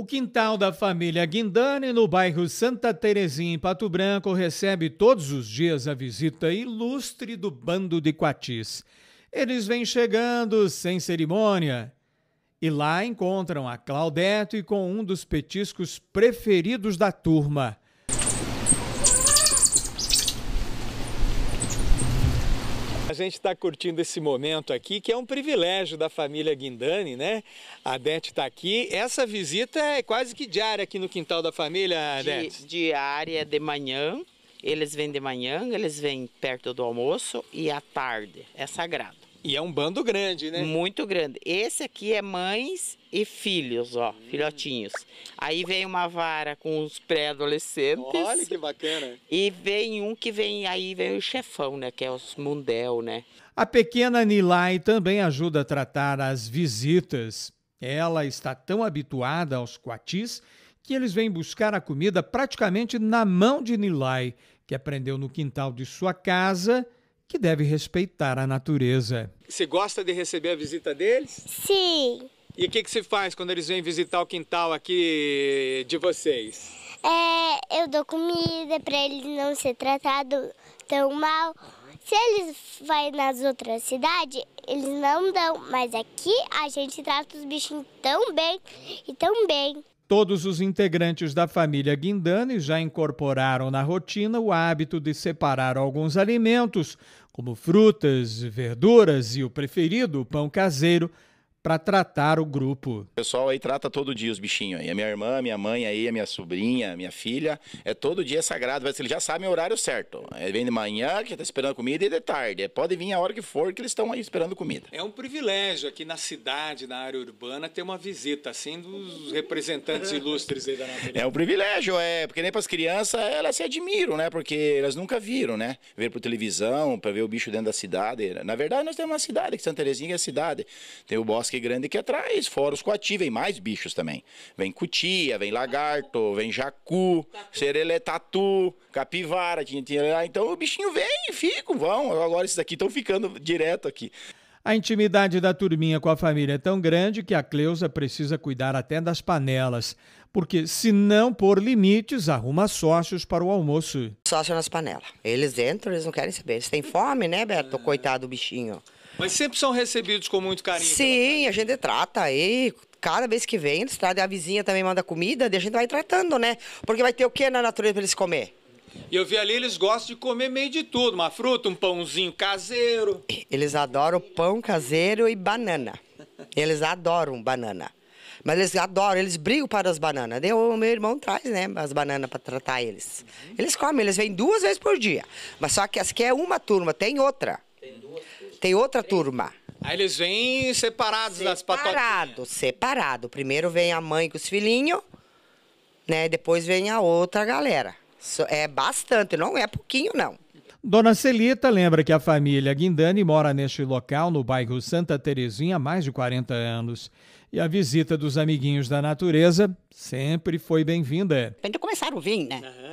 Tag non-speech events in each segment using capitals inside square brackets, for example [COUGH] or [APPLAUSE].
O quintal da família Guindani, no bairro Santa Terezinha, em Pato Branco, recebe todos os dias a visita ilustre do bando de quatis. Eles vêm chegando sem cerimônia e lá encontram a Claudete com um dos petiscos preferidos da turma, A gente está curtindo esse momento aqui, que é um privilégio da família Guindani, né? A Dete está aqui. Essa visita é quase que diária aqui no quintal da família, Dete? Di diária, de manhã. Eles vêm de manhã, eles vêm perto do almoço e à tarde. É sagrado. E é um bando grande, né? Muito grande. Esse aqui é mães e filhos, ó, hum. filhotinhos. Aí vem uma vara com os pré-adolescentes. Olha que bacana. E vem um que vem, aí vem o chefão, né, que é os mundel, né? A pequena Nilay também ajuda a tratar as visitas. Ela está tão habituada aos coatis que eles vêm buscar a comida praticamente na mão de Nilay, que aprendeu no quintal de sua casa que deve respeitar a natureza. Você gosta de receber a visita deles? Sim. E o que, que se faz quando eles vêm visitar o quintal aqui de vocês? É, eu dou comida para eles não ser tratados tão mal. Se eles vai nas outras cidades, eles não dão, mas aqui a gente trata os bichinhos tão bem e tão bem. Todos os integrantes da família Guindani já incorporaram na rotina o hábito de separar alguns alimentos, como frutas, verduras e o preferido, o pão caseiro, para tratar o grupo. O pessoal aí trata todo dia os bichinhos aí. A minha irmã, a minha mãe aí, a minha sobrinha, a minha filha. É todo dia sagrado. Eles já sabem o horário certo. É, vem de manhã, que está esperando comida, e de tarde. É, pode vir a hora que for, que eles estão aí esperando comida. É um privilégio aqui na cidade, na área urbana, ter uma visita assim dos representantes ilustres aí da natureza. É um privilégio, é. Porque nem para as crianças, elas se admiram, né? Porque elas nunca viram, né? Ver por televisão, para ver o bicho dentro da cidade. Na verdade, nós temos uma cidade, que Santa Terezinha é a cidade. Tem o bosque que Grande que atrás, fora os coati, vem mais bichos também. Vem cutia, vem lagarto, vem jacu, sereletatu, capivara, tinha, então o bichinho vem, fica, vão. Agora esses aqui estão ficando direto aqui. A intimidade da turminha com a família é tão grande que a Cleusa precisa cuidar até das panelas, porque se não pôr limites, arruma sócios para o almoço. Sócio nas panelas. Eles entram, eles não querem saber. Eles têm fome, né, Beto? É. Coitado do bichinho. Mas sempre são recebidos com muito carinho. Sim, a gente trata aí, cada vez que vem, a vizinha também manda comida, a gente vai tratando, né? Porque vai ter o que na natureza para eles comer? E eu vi ali, eles gostam de comer meio de tudo, uma fruta, um pãozinho caseiro. Eles adoram pão caseiro e banana. Eles adoram banana. Mas eles adoram, eles brigam para as bananas. Daí o meu irmão traz, né, as bananas para tratar eles. Eles comem, eles vêm duas vezes por dia. Mas só que as que é uma turma, tem outra. Tem outra turma. Aí eles vêm separados separado, das patotinhas. Separado, separado. Primeiro vem a mãe com os filhinhos, né? Depois vem a outra galera. É bastante, não é pouquinho, não. Dona Celita lembra que a família Guindani mora neste local, no bairro Santa Terezinha, há mais de 40 anos. E a visita dos amiguinhos da natureza sempre foi bem-vinda. Quando começaram a vir, né? Uhum.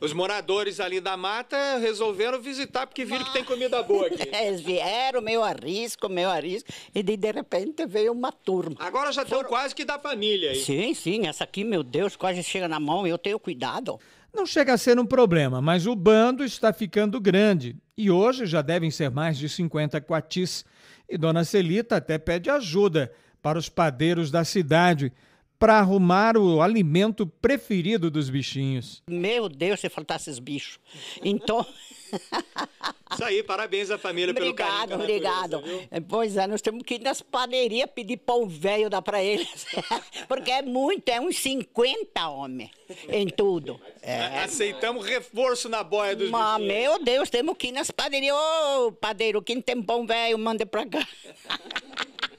Os moradores ali da mata resolveram visitar porque viram que tem comida [LAUGHS] boa aqui. Eles vieram, meio arrisco, meio arrisco, e de, de repente veio uma turma. Agora já estão quase que da família aí. Sim, sim, essa aqui, meu Deus, quase chega na mão e eu tenho cuidado. Não chega a ser um problema, mas o bando está ficando grande e hoje já devem ser mais de 50 coatis. E Dona Celita até pede ajuda para os padeiros da cidade para arrumar o alimento preferido dos bichinhos. Meu Deus, se faltasse esses bichos. Então. [LAUGHS] Isso aí, parabéns à família obrigado, pelo carinho. Obrigado, obrigado. É, pois é, nós temos que ir nas padarias pedir pão velho, dar para eles. [LAUGHS] Porque é muito, é uns 50 homens em tudo. É. Aceitamos reforço na boia dos Mas, bichinhos. Meu Deus, temos que ir nas padarias. Ô, oh, padeiro, quem tem pão velho, manda para cá. [LAUGHS]